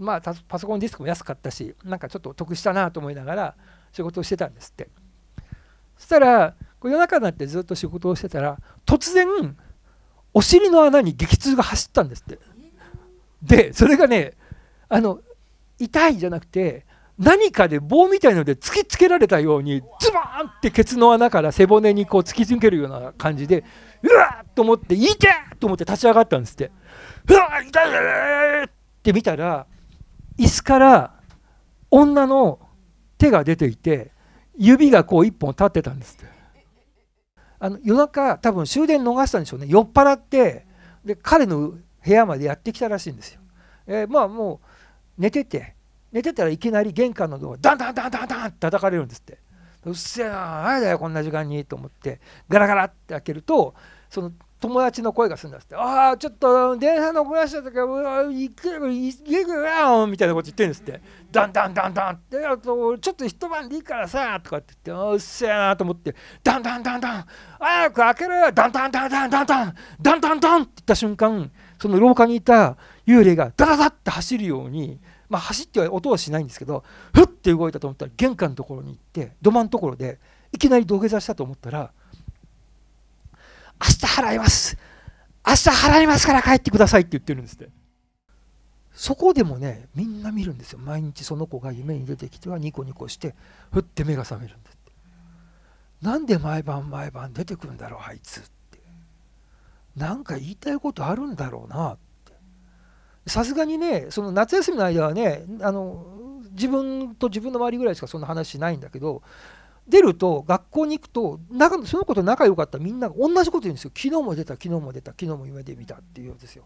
まあ、パソコンディスクも安かったしなんかちょっと得したなと思いながら仕事をしてたんですってそしたら夜中になってずっと仕事をしてたら突然お尻の穴に激痛が走ったんですってでそれがねあの痛いじゃなくて何かで棒みたいので突きつけられたようにズバーンってケツの穴から背骨にこう突き抜けるような感じでうわっと思って「痛いと思って立ち上がったんですって「うわ痛い!」って見たら椅子から女の手が出ていて指がこう1本立ってたんですってあの夜中多分終電逃したんでしょうね酔っ払ってで彼の部屋までやってきたらしいんですよ、えー、まあもう寝てて寝てたらいきなり玄関のドアダンダンダンダンダンって叩かれるんですってうっせえなあれだよこんな時間にと思ってガラガラって開けるとその友達の声がするんですって「ああちょっと電車の遅らした時は行く行くよ」みたいなこと言ってるんですって「だんだんだんだん」ってと「ちょっと一晩でいいからさ」とかって言って「うっせえな」と思って「だんだんだんだん早く開けろよだんだんだんだんだんだんだんだんだん」って言った瞬間その廊下にいた幽霊がダダダって走るようにまあ走っては音はしないんですけどふって動いたと思ったら玄関のところに行って土間のところでいきなり土下座したと思ったら「明日払います明日払いますから帰ってくださいって言ってるんですってそこでもねみんな見るんですよ毎日その子が夢に出てきてはニコニコしてふって目が覚めるんですってなんで毎晩毎晩出てくんだろうあいつってなんか言いたいことあるんだろうなってさすがにねその夏休みの間はねあの自分と自分の周りぐらいしかそんな話しないんだけど出ると学校に行くと仲その子と仲良かったみんなが同じこと言うんですよ昨日も出た昨日も出た昨日も夢で見たっていうんですよ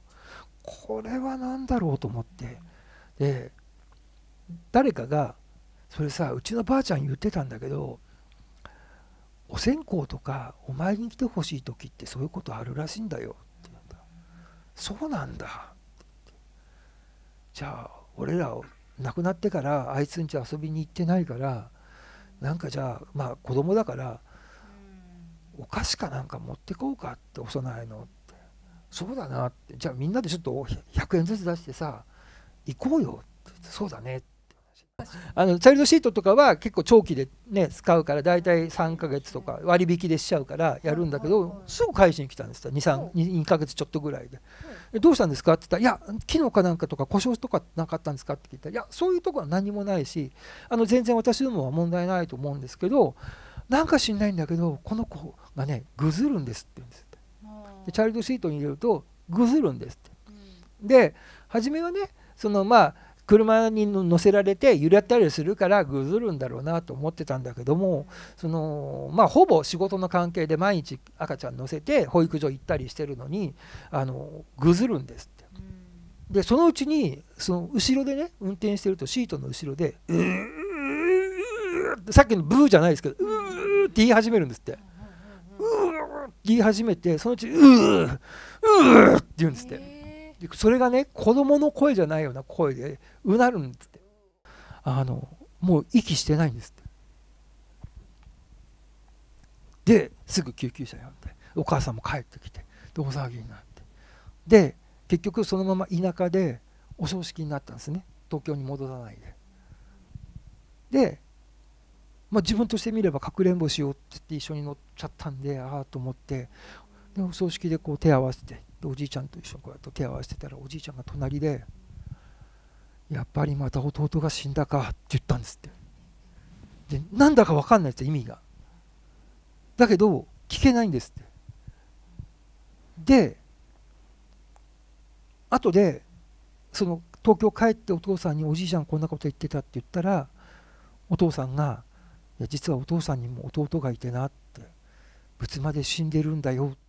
これは何だろうと思ってで誰かがそれさうちのばあちゃん言ってたんだけどお線香とかお参りに来てほしい時ってそういうことあるらしいんだよって言ったそうなんだじゃあ俺ら亡くなってからあいつんち遊びに行ってないからなんかじゃあまあ子供だからお菓子かなんか持ってこうかってお供えのってそうだなってじゃあみんなでちょっと100円ずつ出してさ行こうよってそうだねってあのチャイルドシートとかは結構長期で、ね、使うから大体3ヶ月とか割引でしちゃうからやるんだけどすぐ返しに来たんですよ 2, 2ヶ月ちょっとぐらいで「どうしたんですか?」って言ったら「いや機能かなんかとか故障とかなかったんですか?」って聞いたら「いやそういうところは何もないしあの全然私どもは問題ないと思うんですけどなんか知んないんだけどこの子がねぐずるんです」って言うんですってでチャイルドシートに入れると「ぐずるんです」って。で初めはねそのまあ車に乗せられて揺れたりするからぐずるんだろうなと思ってたんだけどもそのまあほぼ仕事の関係で毎日赤ちゃん乗せて保育所行ったりしてるのにあのぐずるんですって。でそのうちにその後ろでね運転してるとシートの後ろで「さっきの「ブー」じゃないですけど「うー」って言い始めるんですって「うー」って言い始めてそのうち「うー」「うー」って言うんですって。それがね子供の声じゃないような声でうなるんですってあのもう息してないんですってですぐ救急車呼んでお母さんも帰ってきて大騒ぎになってで結局そのまま田舎でお葬式になったんですね東京に戻らないでで、まあ、自分として見ればかくれんぼしようって言って一緒に乗っちゃったんでああと思ってでお葬式でこう手合わせてでおじいちゃんと一緒にこうやって手を合わせてたらおじいちゃんが隣で「やっぱりまた弟が死んだか」って言ったんですってでなんだか分かんないって意味がだけど聞けないんですってで後でその東京帰ってお父さんに「おじいちゃんこんなこと言ってた」って言ったらお父さんが「いや実はお父さんにも弟がいてな」って「仏間で死んでるんだよ」って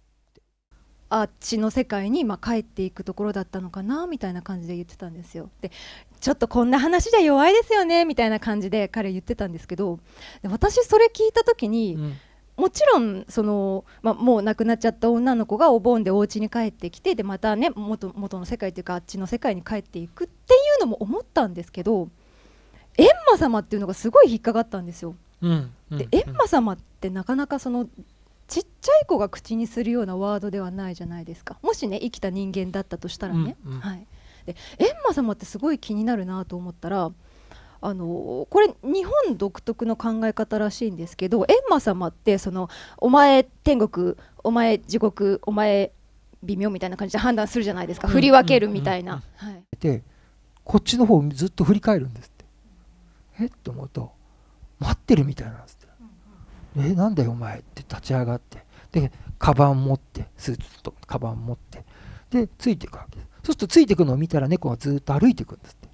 あっちの世界にま帰っていくところだったのかなみたいな感じで言ってたんですよでちょっとこんな話じゃ弱いですよねみたいな感じで彼言ってたんですけど私それ聞いた時に、うん、もちろんその、まあ、もう亡くなっちゃった女の子がお盆でお家に帰ってきてでまたね元元の世界というかあっちの世界に帰っていくっていうのも思ったんですけど閻魔様っていうのがすごい引っかかったんですよ。うん、で閻魔様ってなかなかそのちっちゃい子が口にするようなワードではないじゃないですかもしね生きた人間だったとしたらね、うんうん、はい、で閻魔様ってすごい気になるなと思ったらあのこれ日本独特の考え方らしいんですけど閻魔様ってそのお前天国お前地獄お前微妙みたいな感じで判断するじゃないですか振り分けるみたいな。はいでこっちの方ずっと振り返るんですってえっと思うと待ってるみたいなんですって。「えなんだよお前」って立ち上がってでカバン持ってスーツとカバン持ってでついていくわけですそうするとついていくのを見たら猫がずっと歩いていくんですって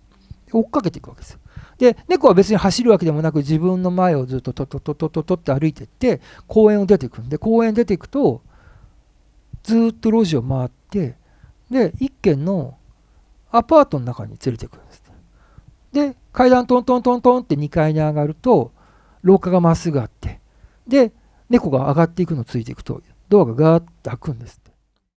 追っかけていくわけですよで猫は別に走るわけでもなく自分の前をずっとトトトトトトって歩いていって公園を出ていくんで公園出ていくとずっと路地を回ってで一軒のアパートの中に連れていくんですで階段トントントントンって2階に上がると廊下がまっすぐあってで猫が上がっていくのをついていくとドアがガーッと開くんです